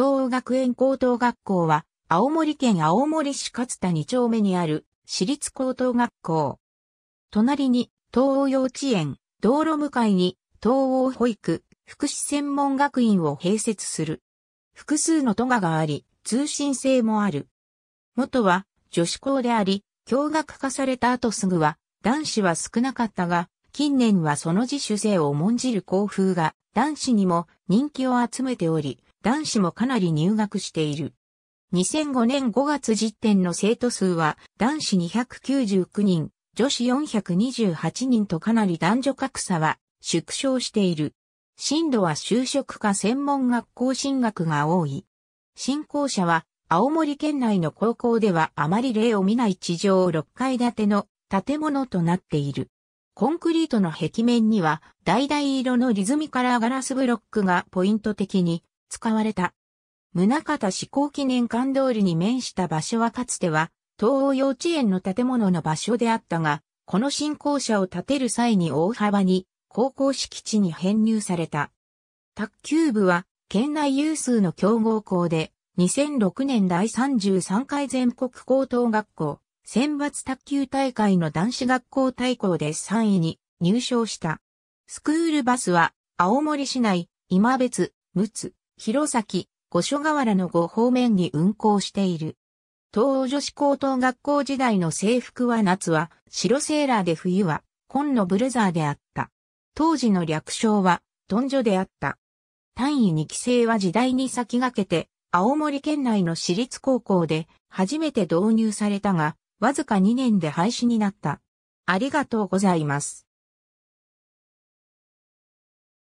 東央学園高等学校は、青森県青森市勝田2丁目にある私立高等学校。隣に東欧幼稚園、道路向かいに東欧保育、福祉専門学院を併設する。複数の都ががあり、通信制もある。元は女子校であり、共学化された後すぐは男子は少なかったが、近年はその自主性を重んじる校風が男子にも人気を集めており、男子もかなり入学している。2005年5月時点の生徒数は男子299人、女子428人とかなり男女格差は縮小している。進路は就職か専門学校進学が多い。進行者は青森県内の高校ではあまり例を見ない地上6階建ての建物となっている。コンクリートの壁面には、橙色のリズミカラーガラスブロックがポイント的に使われた。宗方志向記念館通りに面した場所はかつては、東欧幼稚園の建物の場所であったが、この新校舎を建てる際に大幅に高校敷地に編入された。卓球部は県内有数の強豪校で、2006年第33回全国高等学校選抜卓球大会の男子学校対抗で3位に入賞した。スクールバスは青森市内、今別、陸奥、弘前、五所川原の五方面に運行している。東欧女子高等学校時代の制服は夏は白セーラーで冬は紺のブルザーであった。当時の略称はトンジョであった。単位2期生は時代に先駆けて青森県内の私立高校で初めて導入されたが、わずか2年で廃止になった。ありがとうございます。